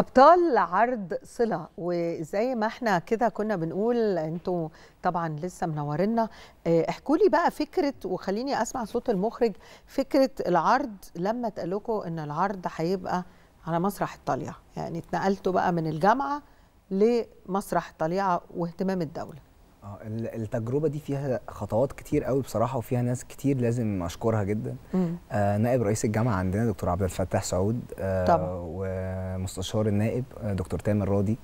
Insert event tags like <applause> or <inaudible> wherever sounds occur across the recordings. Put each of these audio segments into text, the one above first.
ابطال عرض صله وزي ما احنا كده كنا بنقول انتوا طبعا لسه منورنا آه، احكوا لي بقى فكره وخليني اسمع صوت المخرج فكره العرض لما اتقال لكم ان العرض هيبقى على مسرح الطليعه يعني اتنقلتوا بقى من الجامعه لمسرح الطليعه واهتمام الدوله آه، التجربه دي فيها خطوات كتير قوي بصراحه وفيها ناس كتير لازم اشكرها جدا آه نائب رئيس الجامعه عندنا دكتور عبد الفتاح سعود آه طبعا. ومستشار النائب آه، دكتور تامر راضي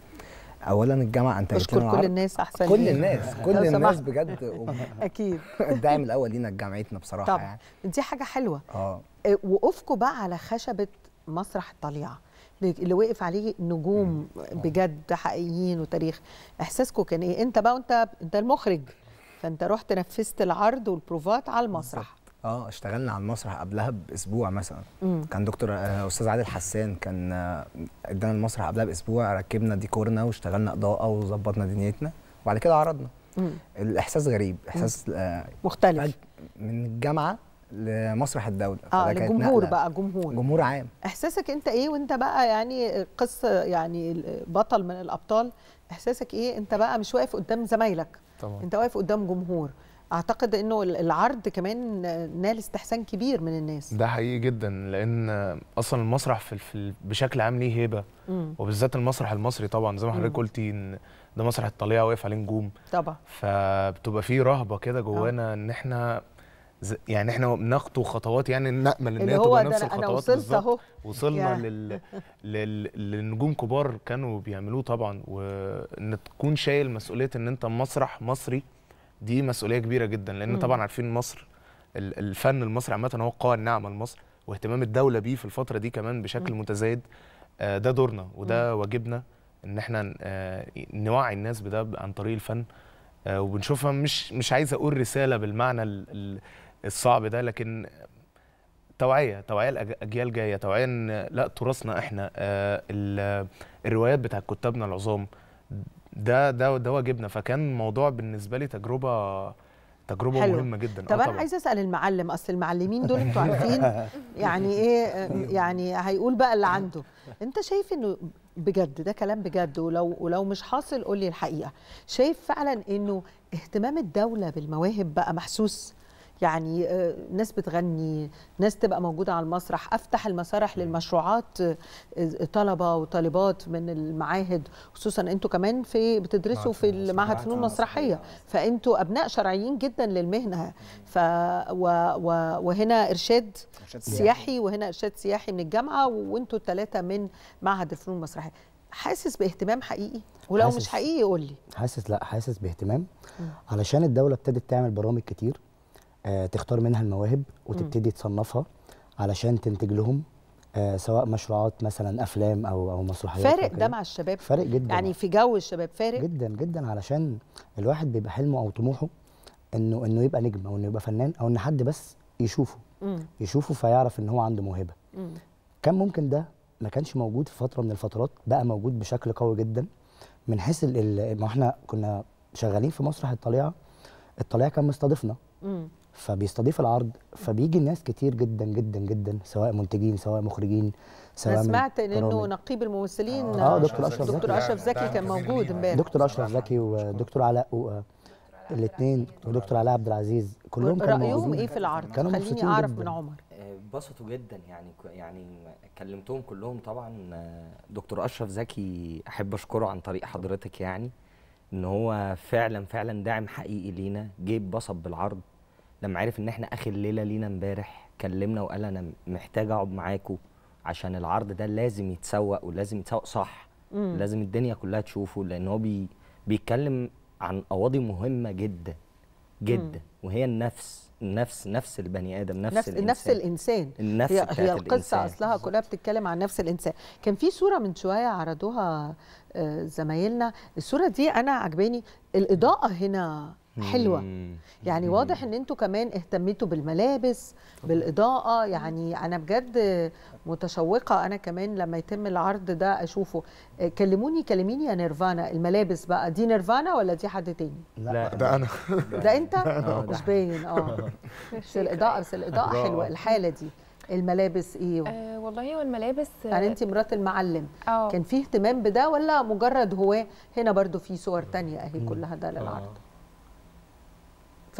اولا الجامعه انت اشكر كل الناس احسن كل الناس كل الناس بجد <laughs> اكيد <laughs> الداعم الاول لينا جامعتنا بصراحه طبعا. يعني دي حاجه حلوه اه, آه، وقوفكم بقى على خشبه مسرح الطليعه اللي وقف عليه نجوم آه. بجد حقيقيين وتاريخ احساسكم كان ايه انت بقى وانت انت المخرج فانت رحت نفذت العرض والبروفات على المسرح اه اشتغلنا على المسرح قبلها باسبوع مثلا مم. كان دكتور آه، استاذ عادل حسان كان آه، ادانا المسرح قبلها باسبوع ركبنا ديكورنا واشتغلنا اضاءه وظبطنا دنيتنا وبعد كده عرضنا مم. الاحساس غريب احساس آه مختلف من الجامعه لمسرح الدوله اه للجمهور بقى جمهور جمهور عام احساسك انت ايه وانت بقى يعني قصه يعني بطل من الابطال احساسك ايه انت بقى مش واقف قدام زمايلك طبعا. انت واقف قدام جمهور اعتقد انه العرض كمان نال استحسان كبير من الناس ده حقيقي جدا لان اصلا المسرح في بشكل عام ليه هيبه وبالذات المسرح المصري طبعا زي ما حضرتك قلتي ان ده مسرح الطليعه واقف عليه نجوم طبعا فبتبقى فيه رهبه كده جوانا آه. ان احنا يعني احنا بنخطو خطوات يعني نامل ان هي تبقى نفس الخطوات اهو وصلنا لل... لل... للنجوم كبار كانوا بيعملوه طبعا وان تكون شايل مسؤوليه ان انت مسرح مصري دي مسؤوليه كبيره جدا لان م. طبعا عارفين مصر الفن المصري عامه هو قوى الناعمه لمصر واهتمام الدوله بيه في الفتره دي كمان بشكل م. متزايد آه، ده دورنا وده واجبنا ان احنا آه، نوعي الناس بده عن طريق الفن آه، وبنشوفها مش مش عايز اقول رساله بالمعنى ال... الصعب ده لكن توعيه توعيه الاجيال جايه توعيه ان لا تراثنا احنا آه، الروايات بتاعت كتابنا العظام ده ده ده واجبنا فكان الموضوع بالنسبه لي تجربه تجربه حلو. مهمه جدا آه، طب انا عايزه اسال المعلم اصل المعلمين دول انتوا عارفين <laughs> يعني ايه يعني هيقول بقى اللي عنده انت شايف انه بجد ده كلام بجد ولو ولو مش حاصل قول لي الحقيقه شايف فعلا انه اهتمام الدوله بالمواهب بقى محسوس يعني آه، ناس بتغني ناس تبقى موجوده على المسرح افتح المسارح للمشروعات آه، آه، طلبه وطالبات من المعاهد خصوصا انتوا كمان في بتدرسوا في المعهد فنون مسرحيه فانتوا ابناء شرعيين جدا للمهنه ف و... و... وهنا ارشاد سياحي وهنا ارشاد سياحي من الجامعه وانتوا الثلاثه من معهد الفنون المسرحيه حاسس باهتمام حقيقي ولو مش حقيقي قول لي حاسس لا حاسس باهتمام علشان الدوله ابتدت تعمل برامج كتير آه، تختار منها المواهب وتبتدي تصنفها علشان تنتج لهم آه، سواء مشروعات مثلا افلام او او مسرحيات فارق ده مع الشباب فارق جدا يعني في جو الشباب فارق جدا جدا علشان الواحد بيبقى حلمه او طموحه انه انه يبقى نجم او انه يبقى فنان او ان حد بس يشوفه مم. يشوفه فيعرف ان هو عنده موهبه مم. كان ممكن ده ما كانش موجود في فتره من الفترات بقى موجود بشكل قوي جدا من حيث ما احنا كنا شغالين في مسرح الطليعه الطليعه كان مستضيفنا فبيستضيف العرض فبيجي ناس كتير جدا جدا جدا سواء منتجين سواء مخرجين سواء انا سمعت انه نقيب الممثلين اه, آه، دكتور اشرف زكي دكتور اشرف زكي كان موجود امبارح دكتور اشرف زكي ودكتور علاء الاثنين ودكتور علاء عبد العزيز كلهم كانوا رايهم ايه في العرض كانوا خليني اعرف جداً. من عمر اتبسطوا جدا يعني يعني كلمتهم كلهم طبعا دكتور اشرف زكي احب اشكره عن طريق حضرتك يعني ان هو فعلا فعلا داعم حقيقي لينا جه اتبسط بالعرض لما عرف ان احنا اخر ليله لينا امبارح كلمنا وقال انا محتاج اقعد معاكم عشان العرض ده لازم يتسوق ولازم يتسوق صح مم. لازم الدنيا كلها تشوفه لان هو بي بيتكلم عن قواضي مهمه جدا جدا مم. وهي النفس نفس نفس البني ادم نفس, نفس الانسان نفس الانسان النفس هي, هي القصه الإنسان. اصلها كلها بتتكلم عن نفس الانسان كان في صوره من شويه عرضوها آه، زمايلنا الصوره دي انا عجباني الاضاءه هنا حلوه يعني واضح ان انتوا كمان اهتميتوا بالملابس بالاضاءه يعني انا بجد متشوقه انا كمان لما يتم العرض ده اشوفه آه، كلموني كلميني يا نيرفانا الملابس بقى دي نيرفانا ولا دي حد تاني لا ده انا ده انت <laughs> آه، مش باين اه <laughs> بس الاضاءه بس الاضاءه حلوه الحاله دي الملابس ايه؟ آه والله هو الملابس آه، يعني انت مرات المعلم أوه. كان في اهتمام بده ولا مجرد هواه؟ هنا برضو في صور تانية اهي كلها ده للعرض.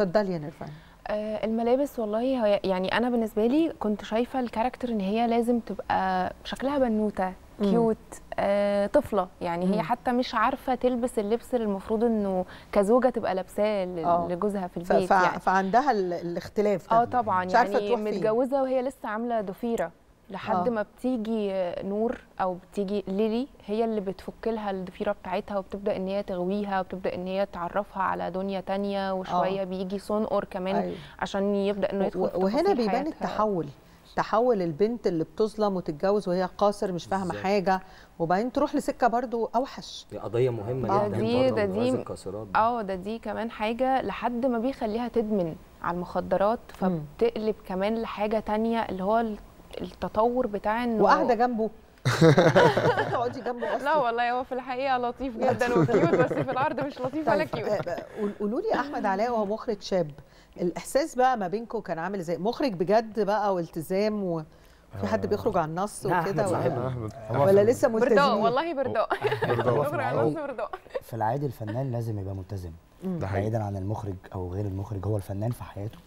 اتفضلي يا نرفان آه، الملابس والله يعني انا بالنسبه لي كنت شايفه الكاركتر ان هي لازم تبقى شكلها بنوته كيوت آه، طفله يعني مم. هي حتى مش عارفه تلبس اللبس اللي المفروض انه كزوجه تبقى لابساه آه. لجوزها في البيت ف... يعني. فعندها الاختلاف ده اه طبعا يعني متجوزه وهي لسه عامله ضفيره لحد أوه. ما بتيجي نور او بتيجي ليلي هي اللي بتفك لها الضفيره بتاعتها وبتبدا ان هي تغويها وبتبدا ان هي تعرفها على دنيا تانية وشويه أوه. بيجي صنقر كمان أيوه. عشان يبدا انه يدخل في وهنا بيبان حياتها. التحول تحول البنت اللي بتظلم وتتجوز وهي قاصر مش فاهمه حاجه وبعدين تروح لسكه برضو اوحش دي قضيه مهمه آه، جدا دي ده دي اه ده دي كمان حاجه لحد ما بيخليها تدمن على المخدرات فبتقلب كمان لحاجه تانية اللي هو التطور بتاع انه وقاعده جنبه <laughs> تقعدي جنبه اصلا لا والله هو في الحقيقه لطيف جدا وكيوت بس في العرض مش لطيف ولا طيب، كيوت آه، آه، قولوا لي احمد علاء وهو مخرج شاب الاحساس بقى ما بينكم كان عامل ازاي مخرج بجد بقى والتزام و... في حد آه. بيخرج عن النص وكده ولا, ولا لسه ملتزم والله برداء بيخرج <laughs> برداء في العادي الفنان لازم يبقى ملتزم بعيدا عن المخرج او غير المخرج هو الفنان في حياته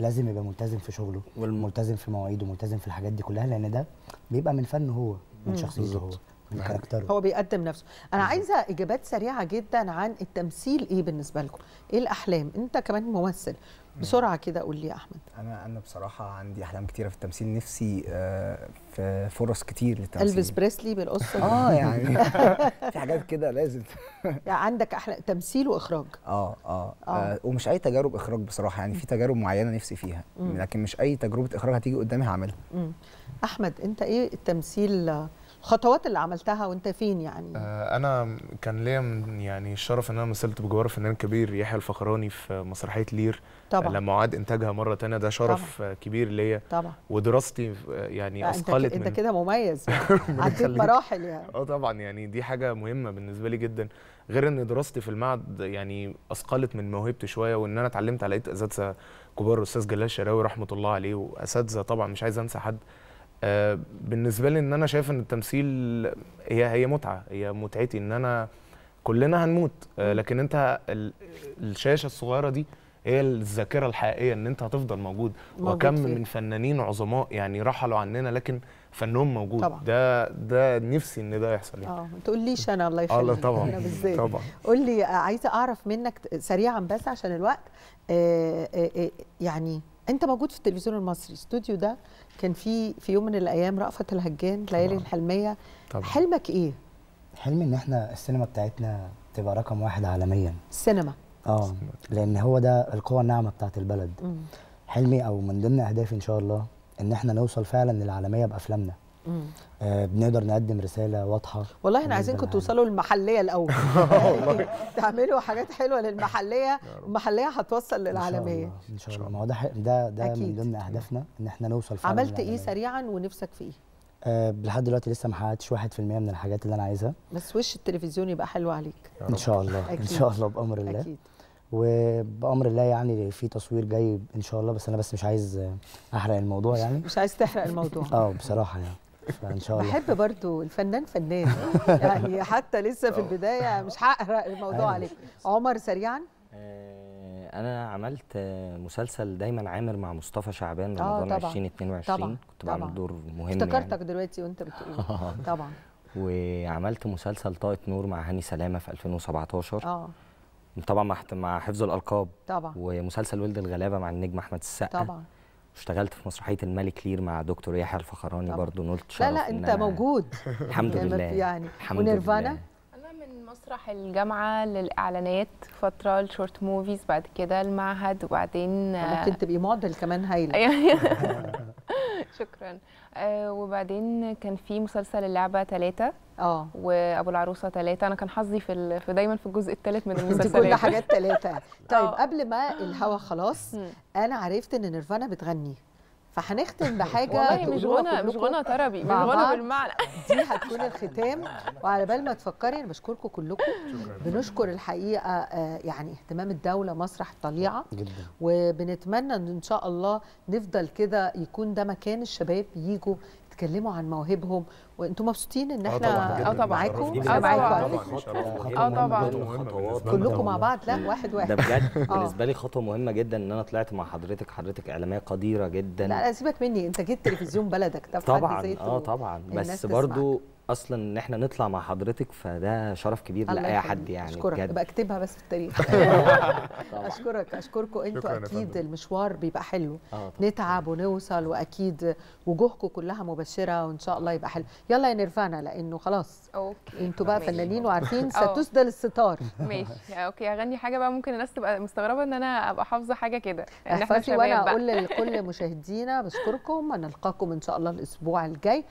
لازم يبقى ملتزم في شغله والم... ملتزم في مواعيده ملتزم في الحاجات دي كلها لان ده بيبقى من فنه هو من شخصيته هو الكاركتر هو بيقدم نفسه انا عايزه اجابات سريعه جدا عن التمثيل ايه بالنسبه لكم ايه الاحلام انت كمان ممثل بسرعه كده قول لي يا احمد انا انا بصراحه عندي احلام كتيره في التمثيل نفسي آه، في فرص كتير للتمثيل الفيس بريسلي بالقصه اه يعني <laughs> في حاجات كده لازم <laughs> يعني عندك احلام تمثيل واخراج آه،, آه, آه, اه ومش اي تجارب اخراج بصراحه يعني في تجارب معينه نفسي فيها لكن مش اي تجربه اخراج هتيجي قدامي هعملها احمد انت ايه التمثيل الخطوات اللي عملتها وانت فين يعني آه، انا كان ليا يعني الشرف ان انا مثلت بجوار الفنان الكبير يحيى الفخراني في مسرحيه لير طبعا لما عاد انتاجها مره ثانيه ده شرف طبعا. آه، كبير ليا طبعا ودراستي يعني اثقلت انت كده مميز يعني. <laughs> عديت مراحل يعني اه طبعا يعني دي حاجه مهمه بالنسبه لي جدا غير ان دراستي في المعهد يعني اثقلت من موهبتي شويه وان انا اتعلمت على ايد اساتذه كبار الاستاذ جلال الشراوي رحمه الله عليه واساتذه طبعا مش عايز انسى حد آه، بالنسبه لي ان انا شايف ان التمثيل هي هي متعه هي متعتي ان انا كلنا هنموت آه، لكن انت الشاشه الصغيره دي هي الذاكره الحقيقيه ان انت هتفضل موجود, موجود وكم فيه. من فنانين عظماء يعني رحلوا عننا لكن فنهم موجود طبعا. ده ده نفسي ان ده يحصل يعني اه ما تقوليش انا الله آه، يخليك الله طبعا طبعا قول لي عايزه اعرف منك سريعا بس عشان الوقت آآ آآ يعني انت موجود في التلفزيون المصري الاستوديو ده كان فيه في يوم من الايام رأفت الهجان ليالي الحلميه طبعا. حلمك ايه حلمي ان احنا السينما بتاعتنا تبقى رقم واحد عالميا السينما اه لان هو ده القوه الناعمه بتاعت البلد مم. حلمي او من ضمن اهدافي ان شاء الله ان احنا نوصل فعلا للعالميه بافلامنا آه بنقدر نقدم رساله واضحه والله احنا عايزينكم توصلوا يعني. للمحليه الاول <laughs> آه، <laughs> تعملوا حاجات حلوه للمحليه المحليه هتوصل للعالميه ان شاء الله, إن شاء الله. ما هو ده ده ده من ضمن اهدافنا ان احنا نوصل فعلا عملت ايه سريعا ونفسك في ايه أه لحد دلوقتي لسه ما حققتش 1% من الحاجات اللي انا عايزها بس وش التلفزيون يبقى حلو عليك ان شاء الله أكيد. ان شاء الله بامر الله أكيد. وبامر الله يعني في تصوير جاي ان شاء الله بس انا بس مش عايز احرق الموضوع يعني مش عايز تحرق الموضوع اه بصراحه يعني يعني ان شاء الله بحب برضو الفنان فنان <laughs> يعني حتى لسه في البدايه مش هحرق الموضوع أيوة. عليك عمر سريعا آه، انا عملت مسلسل دايما عامر مع مصطفى شعبان آه، رمضان 2022 طبعًا. كنت بعمل طبعًا. دور مهم افتكرتك يعني. دلوقتي وانت بتقول <laughs> آه. طبعا وعملت مسلسل طاقه نور مع هاني سلامه في 2017 اه طبعا مع حفظ الالقاب طبعا ومسلسل ولد الغلابه مع النجم احمد السقا طبعا اشتغلت في مسرحيه الملك لير مع دكتور يحيى الفخراني برضو نلت شرف لا لا انت إن موجود الحمد يعني لله يعني الحمد ونيرفانا انا من مسرح الجامعه للاعلانات فتره الشورت موفيز بعد كده المعهد وبعدين ممكن تبقي موديل كمان هايله <laughs> شكرا آه وبعدين كان في مسلسل اللعبه ثلاثة اه وابو العروسه ثلاثة انا كان حظي في ال... في دايما في الجزء الثالث من <laughs> المسلسلات كل حاجات ثلاثة طيب أوه. قبل ما الهوا خلاص انا عرفت ان نيرفانا بتغني فهنختم <laughs> بحاجه والله مش غنى مش غنى تربي مش غنى بالمعنى <laughs> دي هتكون الختام وعلى بال ما تفكري انا بشكركم كلكم بنشكر الحقيقه آه، يعني اهتمام الدوله مسرح الطليعه جدا وبنتمنى ان ان شاء الله نفضل كده يكون ده مكان الشباب يجوا تتكلموا عن مواهبهم وانتم مبسوطين ان آه احنا اه طبعا آه، معاكم اه طبعا اه طبعا كلكم مع بعض لا واحد واحد ده بجد <laughs> آه. بالنسبه لي خطوه مهمه جدا ان انا طلعت مع حضرتك حضرتك اعلاميه قديره جدا لا سيبك مني انت جيت تلفزيون بلدك طبعا اه طبعا بس برضو اصلا ان احنا نطلع مع حضرتك فده شرف كبير لاي حد يعني اشكرك بجد. اكتبها بس في التاريخ <laughs> <laughs> اشكرك اشكركم انتوا اكيد المشوار بيبقى حلو آه نتعب ونوصل واكيد وجوهكم كلها مبشره وان شاء الله يبقى حلو يلا يا نيرفانا لانه خلاص اوكي انتوا بقى فنانين وعارفين ستسدل الستار <laughs> ماشي اوكي اغني حاجه بقى ممكن الناس تبقى مستغربه ان انا ابقى حافظه حاجه كده ان احنا وانا اقول لكل مشاهدينا بشكركم نلقاكم ان شاء الله الاسبوع الجاي